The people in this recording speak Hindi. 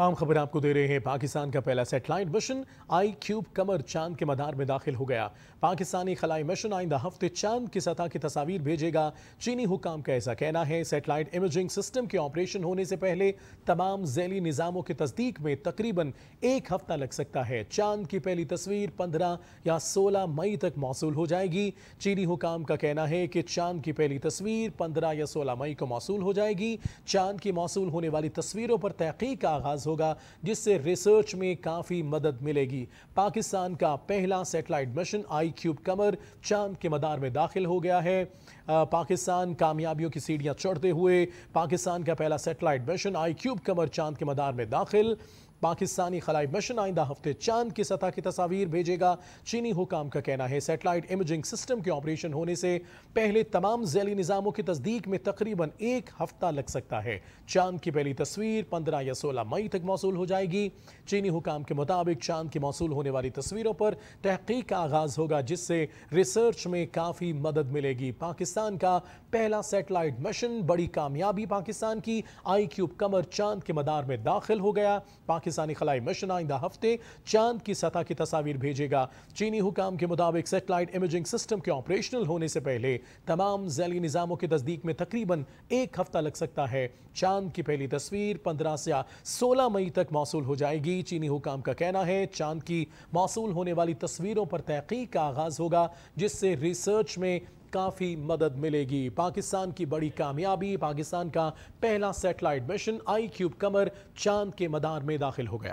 आम खबर आपको दे रहे हैं पाकिस्तान का पहला satellite mission I cube Qamar चांद के मदार में दाखिल हो गया पाकिस्तानी खलाई मिशन आइंदा हफ्ते चांद की सतह की तस्वीर भेजेगा चीनी हुकाम का ऐसा कहना है सेटेलाइट इमेजिंग सिस्टम के ऑपरेशन होने से पहले तमाम जैली निज़ामों की तस्दीक में तकरीबन एक हफ्ता लग सकता है चांद की पहली तस्वीर पंद्रह या सोलह मई तक मौसू हो जाएगी चीनी हुकाम का कहना है कि चांद की पहली तस्वीर पंद्रह या सोलह मई को मौसू हो जाएगी चांद की मौसू होने वाली तस्वीरों पर तहकीक का आगाज आगाज होगा जिससे रिसर्च में काफ़ी मदद मिलेगी पाकिस्तान का पहला satellite mission I cube Qamar चांद के मदार में दाखिल हो गया है पाकिस्तान कामयाबियों की सीढ़ियां चढ़ते हुए पाकिस्तान का पहला satellite mission I cube Qamar चांद के मदार में दाखिल पाकिस्तानी खलाई मिशन आइंदा हफ्ते चांद की सतह की तस्वीर भेजेगा चीनी हुकाम का कहना है सेटेलाइट इमेजिंग सिस्टम के ऑपरेशन होने से पहले तमाम जैली निज़ामों की तस्दीक में तकरीबन एक हफ्ता लग सकता है चांद की पहली तस्वीर पंद्रह या सोलह मई तक मौसू हो जाएगी चीनी हुकाम के मुताबिक चांद की मौसू होने वाली तस्वीरों पर तहकीक का आगाज़ होगा जिससे रिसर्च में काफ़ी मदद मिलेगी पाकिस्तान का पहला सेटेलाइट मिशन बड़ी कामयाबी पाकिस्तान की आई क्यूब कमर चांद के मदार में दाखिल हो गया पाकिस्तान पाकिस्तानी खलाई मिशन आइंदा हफ्ते चांद की सतह की तस्वीर भेजेगा चीनी हुकाम के मुताबिक सेटेलाइट इमेजिंग सिस्टम के ऑपरेशनल होने से पहले तमाम जैली निज़ामों की तस्दीक में तकरीबन एक हफ्ता लग सकता है चांद की पहली तस्वीर पंद्रह से सोलह मई तक मौसू हो जाएगी चीनी हुकाम का कहना है चांद की मौसू होने वाली तस्वीरों पर तहकीक का आगाज़ होगा जिससे रिसर्च में काफ़ी मदद मिलेगी पाकिस्तान की बड़ी कामयाबी पाकिस्तान का पहला satellite mission I cube Qamar चांद के मदार में दाखिल हो गया